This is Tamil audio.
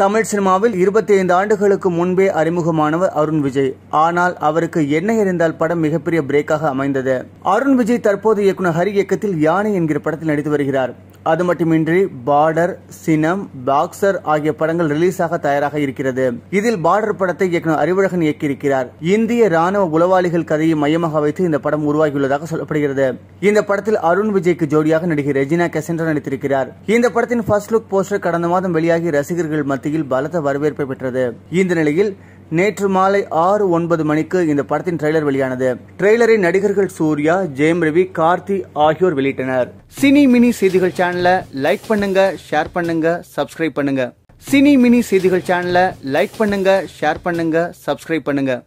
தமிழ் சினிமாவில் இருபத்தி ஐந்து ஆண்டுகளுக்கு முன்பே அறிமுகமானவர் அருண் விஜய் ஆனால் அவருக்கு என்ன இருந்தால் படம் மிகப்பெரிய பிரேக்காக அமைந்தது அருண் விஜய் தற்போது இயக்குனர் ஹரி இயக்கத்தில் யானை என்கிற படத்தில் நடித்து வருகிறார் அது மட்டுமின்றி பார்டர் சினம் பாக்ஸர் ஆகிய படங்கள் ரிலீஸாக தயாராக இருக்கிறது இதில் பார்டர் படத்தை இயக்குனர் அறிவழகன் இயக்கியிருக்கிறார் இந்திய ராணுவ உளவாளிகள் கதையை மையமாக வைத்து இந்த படம் உருவாகியுள்ளதாக சொல்லப்படுகிறது இந்த படத்தில் அருண் விஜய்க்கு ஜோடியாக நடிகை ரெஜினா கெசண்டர் நடித்திருக்கிறார் இந்த படத்தின் ஃபர்ஸ்ட் லுக் போஸ்டர் கடந்த மாதம் வெளியாகி ரசிகர்கள் மத்தியில் பலத்த வரவேற்பை பெற்றது இந்த நிலையில் நேற்று மாலை ஆறு ஒன்பது மணிக்கு இந்த படத்தின் ட்ரெய்லர் வெளியானது ட்ரெய்லரை நடிகர்கள் சூர்யா ஜெயம் ரவி கார்த்தி ஆகியோர் வெளியிட்டனர் சினி மினி செய்திகள் சேனலை லைக் பண்ணுங்க ஷேர் பண்ணுங்க சப்ஸ்கிரைப் பண்ணுங்க சினி மினி செய்திகள் சேனலை லைக் பண்ணுங்க ஷேர் பண்ணுங்க சப்ஸ்கிரைப் பண்ணுங்க